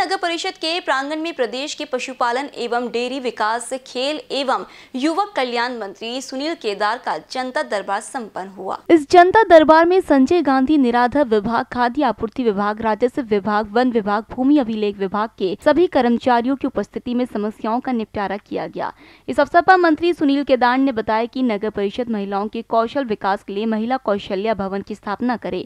नगर परिषद के प्रांगण में प्रदेश के पशुपालन एवं डेयरी विकास खेल एवं युवक कल्याण मंत्री सुनील केदार का जनता दरबार संपन्न हुआ इस जनता दरबार में संजय गांधी निराधर विभाग खाद्य आपूर्ति विभाग राजस्व विभाग वन विभाग भूमि अभिलेख विभाग के सभी कर्मचारियों की उपस्थिति में समस्याओं का निपटारा किया गया इस अवसर आरोप मंत्री सुनील केदार ने बताया की नगर परिषद महिलाओं के कौशल विकास के लिए महिला कौशल्या भवन की स्थापना करे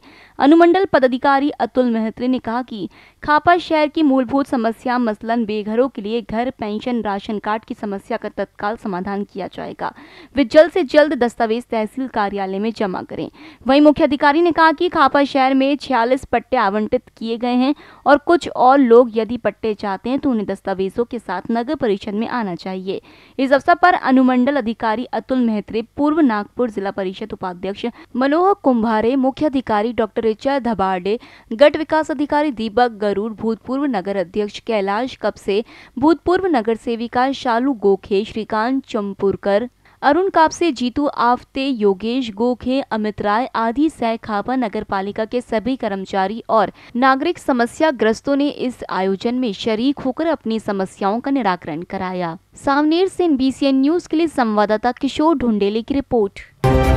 अनुमंडल पदाधिकारी अतुल मेहत्री ने कहा की खापा शहर की मूल मूलभूत समस्या मसलन बेघरों के लिए घर पेंशन राशन कार्ड की समस्या का तत्काल समाधान किया जाएगा वे जल्द से जल्द दस्तावेज तहसील कार्यालय में जमा करें वहीं मुख्य अधिकारी ने कहा कि खापा शहर में छियालीस पट्टे आवंटित किए गए हैं और कुछ और लोग यदि पट्टे चाहते हैं तो उन्हें दस्तावेजों के साथ नगर परिषद में आना चाहिए इस अवसर पर अनुमंडल अधिकारी अतुल मेहत्रे पूर्व नागपुर जिला परिषद उपाध्यक्ष मनोहर कुंभारे मुख्य अधिकारी डॉक्टर रिचा धबाडे गट विकास अधिकारी दीपक गरूर भूतपूर्व नगर नगर अध्यक्ष कैलाश कपसे से भूतपूर्व नगर सेविका शालू गोखे श्रीकांत चंपुरकर अरुण कापसे जीतू आफते योगेश गोखे अमित राय आदि सह खापा नगर पालिका के सभी कर्मचारी और नागरिक समस्या ग्रस्तों ने इस आयोजन में शरीक होकर अपनी समस्याओं का निराकरण कराया सावनेर से बी न्यूज के लिए संवाददाता किशोर ढुंडेले की रिपोर्ट